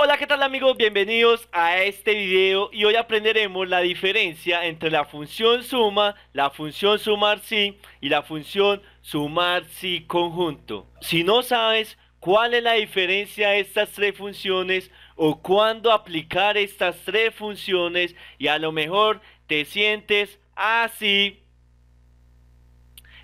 Hola, ¿qué tal amigos? Bienvenidos a este video y hoy aprenderemos la diferencia entre la función suma, la función sumar si y la función sumar si conjunto. Si no sabes cuál es la diferencia de estas tres funciones o cuándo aplicar estas tres funciones y a lo mejor te sientes así,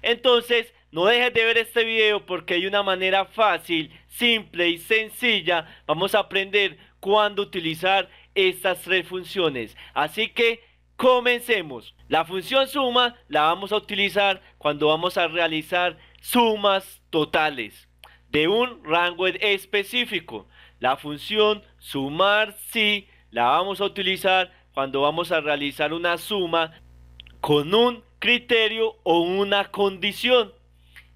entonces no dejes de ver este video porque hay una manera fácil, simple y sencilla. Vamos a aprender cuándo utilizar estas tres funciones. Así que comencemos. La función suma la vamos a utilizar cuando vamos a realizar sumas totales de un rango específico. La función sumar sí la vamos a utilizar cuando vamos a realizar una suma con un criterio o una condición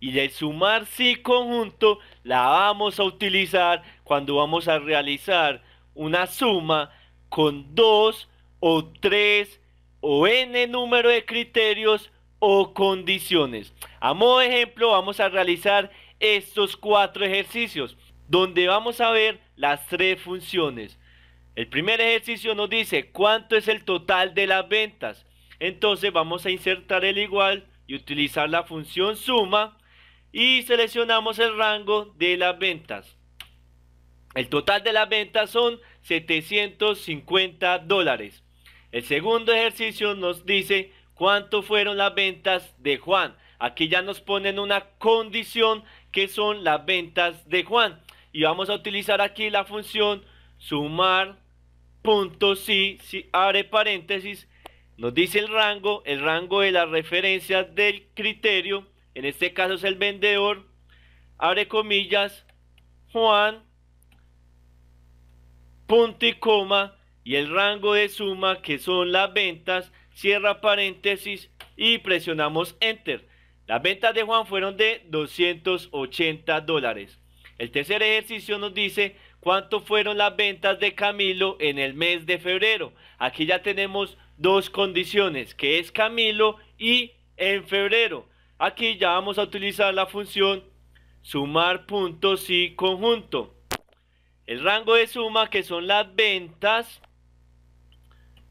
y el sumar sí conjunto la vamos a utilizar cuando vamos a realizar una suma con dos o tres o n número de criterios o condiciones. A modo de ejemplo vamos a realizar estos cuatro ejercicios donde vamos a ver las tres funciones. El primer ejercicio nos dice cuánto es el total de las ventas. Entonces vamos a insertar el igual y utilizar la función suma y seleccionamos el rango de las ventas. El total de las ventas son 750 dólares. El segundo ejercicio nos dice cuánto fueron las ventas de Juan. Aquí ya nos ponen una condición que son las ventas de Juan. Y vamos a utilizar aquí la función sumar si abre paréntesis. Nos dice el rango, el rango de las referencias del criterio en este caso es el vendedor, abre comillas, Juan, punto y coma, y el rango de suma que son las ventas, cierra paréntesis y presionamos Enter. Las ventas de Juan fueron de 280 dólares. El tercer ejercicio nos dice cuánto fueron las ventas de Camilo en el mes de febrero. Aquí ya tenemos dos condiciones, que es Camilo y en febrero. Aquí ya vamos a utilizar la función sumar puntos y conjunto. El rango de suma que son las ventas,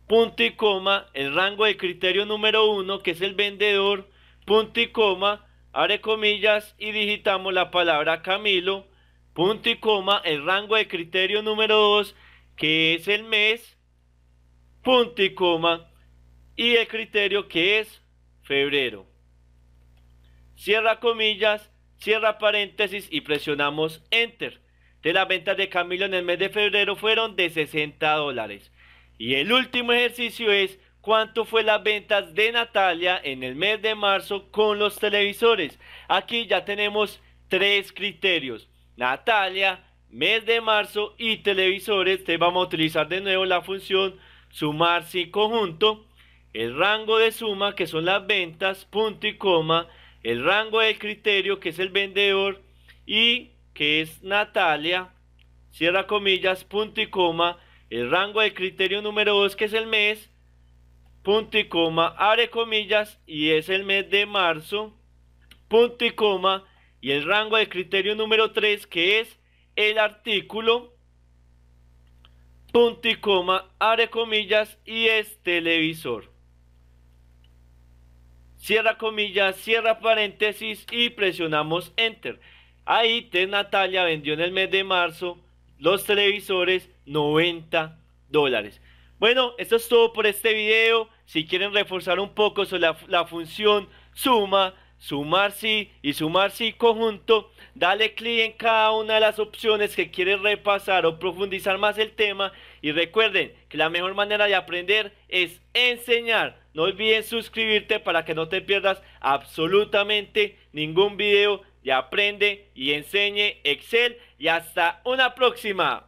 punto y coma, el rango de criterio número uno que es el vendedor, punto y coma, abre comillas y digitamos la palabra Camilo, punto y coma, el rango de criterio número 2 que es el mes, punto y coma, y el criterio que es febrero cierra comillas, cierra paréntesis y presionamos Enter. De las ventas de Camilo en el mes de febrero fueron de 60 dólares. Y el último ejercicio es cuánto fue las ventas de Natalia en el mes de marzo con los televisores. Aquí ya tenemos tres criterios. Natalia, mes de marzo y televisores. Te vamos a utilizar de nuevo la función sumar si conjunto. El rango de suma que son las ventas, punto y coma el rango del criterio, que es el vendedor, y que es Natalia, cierra comillas, punto y coma, el rango de criterio número 2, que es el mes, punto y coma, abre comillas, y es el mes de marzo, punto y coma, y el rango de criterio número 3, que es el artículo, punto y coma, abre comillas, y es televisor cierra comillas, cierra paréntesis y presionamos Enter. Ahí te Natalia vendió en el mes de marzo los televisores 90 dólares. Bueno, esto es todo por este video. Si quieren reforzar un poco sobre la, función suma, sumar sí y sumar sí conjunto, dale clic en cada una de las opciones que quieres repasar o profundizar más el tema. Y recuerden que la mejor manera de aprender es enseñar. No olvides suscribirte para que no te pierdas absolutamente ningún video Y Aprende y Enseñe Excel. Y hasta una próxima.